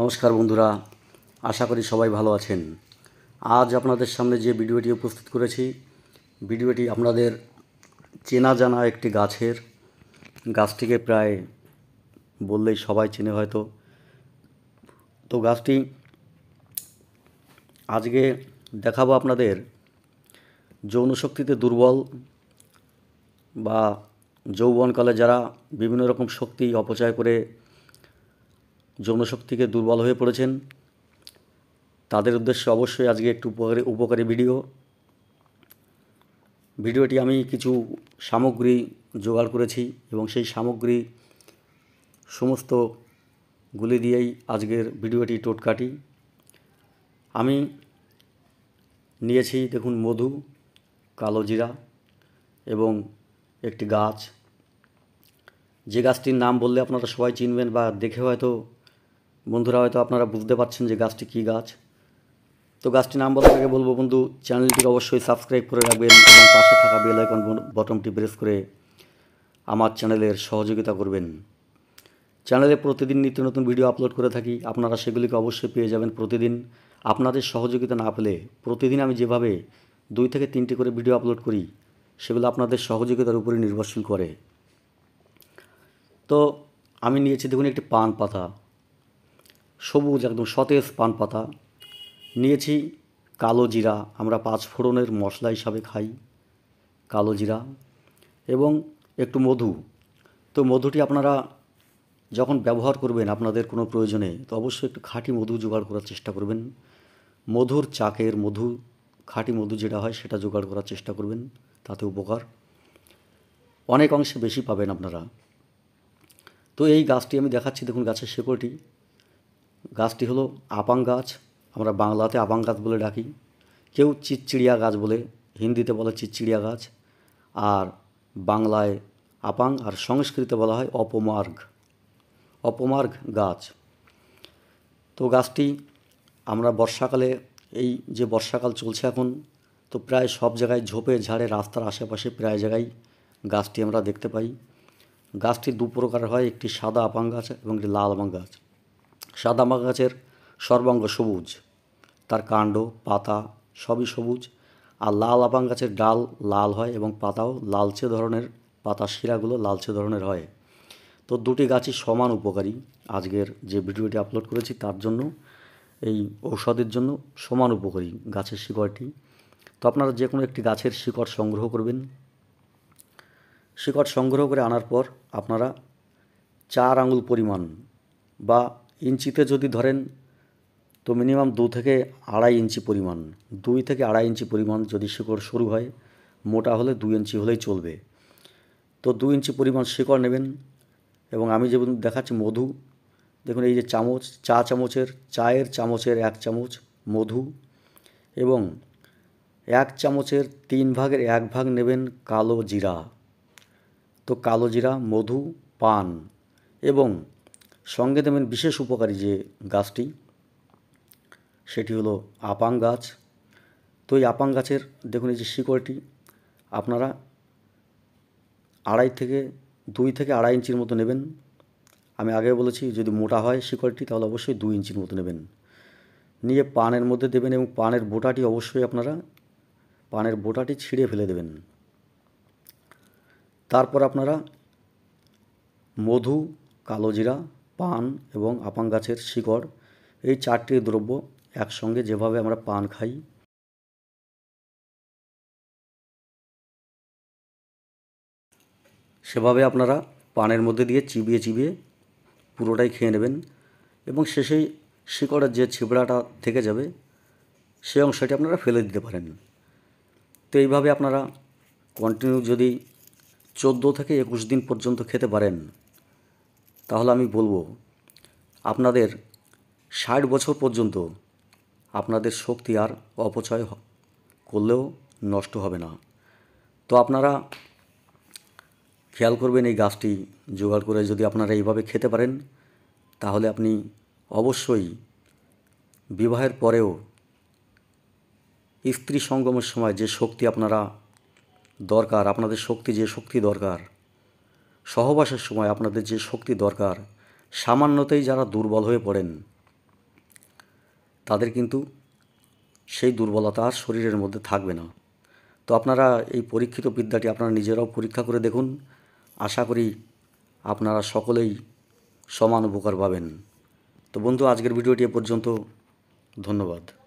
নমস্কার বন্ধুরা আশা করি সবাই ভালো আছেন আজ আপনাদের সামনে যে ভিডিওটি উপস্থিত করেছি ভিডিওটি আপনাদের চেনা জানা একটি গাছের গাছটিকে প্রায় বললেই সবাই চেনে হয়তো তো গাছটি আজকে দেখাবো আপনাদের যৌনশক্তিতে দুর্বল বা যৌবনকালে যারা বিভিন্ন রকম শক্তি অপচয় করে যৌনশক্তিকে দুর্বল হয়ে পড়েছেন তাদের উদ্দেশ্যে অবশ্যই আজকে একটু উপকারী উপকারী ভিডিও ভিডিওটি আমি কিছু সামগ্রী জোগাড় করেছি এবং সেই সামগ্রী সমস্ত গুলি দিয়েই আজকের ভিডিওটি টোটকাটি আমি নিয়েছি দেখুন মধু কালো জিরা এবং একটি গাছ যে গাছটির নাম বললে আপনারা সবাই চিনবেন বা দেখে হয়তো বন্ধুরা হয়তো আপনারা বুঝতে পারছেন যে গাছটি কী গাছ তো গাছটির নাম বলার আগে বলবো বন্ধু চ্যানেলটিকে অবশ্যই সাবস্ক্রাইব করে রাখবেন এবং পাশে থাকা বেল আইকন বটমটি প্রেস করে আমার চ্যানেলের সহযোগিতা করবেন চ্যানেলে প্রতিদিন নিত্য নতুন ভিডিও আপলোড করে থাকি আপনারা সেগুলিকে অবশ্যই পেয়ে যাবেন প্রতিদিন আপনাদের সহযোগিতা না পেলে প্রতিদিন আমি যেভাবে দুই থেকে তিনটি করে ভিডিও আপলোড করি সেগুলো আপনাদের সহযোগিতার উপরে নির্ভরশীল করে তো আমি নিয়েছি দেখুন একটি পান পাতা সবুজ একদম সতেজ পান পাতা নিয়েছি কালো জিরা আমরা পাঁচ ফোড়নের মশলা হিসাবে খাই কালো জিরা এবং একটু মধু তো মধুটি আপনারা যখন ব্যবহার করবেন আপনাদের কোনো প্রয়োজনে তো অবশ্যই একটু খাঁটি মধু জোগাড় করার চেষ্টা করবেন মধুর চাকের মধু খাঁটি মধু যেটা হয় সেটা জোগাড় করার চেষ্টা করবেন তাতে উপকার অনেক অংশে বেশি পাবেন আপনারা তো এই গাছটি আমি দেখাচ্ছি দেখুন গাছের শেকড়টি গাছটি হলো আপাং গাছ আমরা বাংলাতে আপাং গাছ বলে ডাকি কেউ চিচিড়িয়া গাছ বলে হিন্দিতে বলে চিচিড়িয়া গাছ আর বাংলায় আপাং আর সংস্কৃতে বলা হয় অপমার্গ অপমার্গ গাছ তো গাছটি আমরা বর্ষাকালে এই যে বর্ষাকাল চলছে এখন তো প্রায় সব জায়গায় ঝোপে ঝাড়ে রাস্তার আশেপাশে প্রায় জায়গায় গাছটি আমরা দেখতে পাই গাছটি দু প্রকার হয় একটি সাদা আপাং গাছ এবং একটি লাল আপাং গাছ সাদামাখা গাছের সর্বাঙ্গ সবুজ তার কাণ্ড পাতা সবই সবুজ আর লাল আপাং গাছের ডাল লাল হয় এবং পাতাও লালচে ধরনের পাতা শিরাগুলো লালচে ধরনের হয় তো দুটি গাছই সমান উপকারী আজকের যে ভিডিওটি আপলোড করেছি তার জন্য এই ঔষধের জন্য সমান উপকারী গাছের শিকড়টি তো আপনারা যে কোনো একটি গাছের শিকড় সংগ্রহ করবেন শিকড় সংগ্রহ করে আনার পর আপনারা চার আঙুল পরিমাণ বা ইঞ্চিতে যদি ধরেন তো মিনিমাম দু থেকে আড়াই ইঞ্চি পরিমাণ দুই থেকে আড়াই ইঞ্চি পরিমাণ যদি শিকড় শুরু হয় মোটা হলে দুই ইঞ্চি হলেই চলবে তো দু ইঞ্চি পরিমাণ শিকড় নেবেন এবং আমি যেমন দেখাচ্ছি মধু দেখুন এই যে চামচ চা চামচের চায়ের চামচের এক চামচ মধু এবং এক চামচের তিন ভাগের এক ভাগ নেবেন কালো জিরা তো কালো জিরা মধু পান এবং সঙ্গে দেবেন বিশেষ উপকারী যে গাছটি সেটি হলো আপাং গাছ তো এই আপাং গাছের দেখুন এই যে শিকড়টি আপনারা আড়াই থেকে দুই থেকে আড়াই ইঞ্চির মতো নেবেন আমি আগে বলেছি যদি মোটা হয় শিকড়টি তাহলে অবশ্যই দুই ইঞ্চির মতো নেবেন নিয়ে পানের মধ্যে দেবেন এবং পানের বোটাটি অবশ্যই আপনারা পানের বোটাটি ছিঁড়ে ফেলে দেবেন তারপর আপনারা মধু কালো জিরা পান এবং আপাং গাছের শিকড় এই চারটি দ্রব্য একসঙ্গে যেভাবে আমরা পান খাই সেভাবে আপনারা পানের মধ্যে দিয়ে চিবিয়ে চিবিয়ে পুরোটাই খেয়ে নেবেন এবং শেষেই শিকড়ের যে ছিবড়াটা থেকে যাবে সে অংশটি আপনারা ফেলে দিতে পারেন তো এইভাবে আপনারা কন্টিনিউ যদি চোদ্দো থেকে একুশ দিন পর্যন্ত খেতে পারেন তাহলে আমি বলবো আপনাদের ষাট বছর পর্যন্ত আপনাদের শক্তি আর অপচয় করলেও নষ্ট হবে না তো আপনারা খেয়াল করবেন এই গাছটি জোগাড় করে যদি আপনারা এইভাবে খেতে পারেন তাহলে আপনি অবশ্যই বিবাহের পরেও স্ত্রী সঙ্গমের সময় যে শক্তি আপনারা দরকার আপনাদের শক্তি যে শক্তি দরকার সহবাসের সময় আপনাদের যে শক্তি দরকার সামান্যতেই যারা দুর্বল হয়ে পড়েন তাদের কিন্তু সেই দুর্বলতা আর শরীরের মধ্যে থাকবে না তো আপনারা এই পরীক্ষিত বিদ্যাটি আপনারা নিজেরাও পরীক্ষা করে দেখুন আশা করি আপনারা সকলেই সমান উপকার পাবেন তো বন্ধু আজকের ভিডিওটি এ পর্যন্ত ধন্যবাদ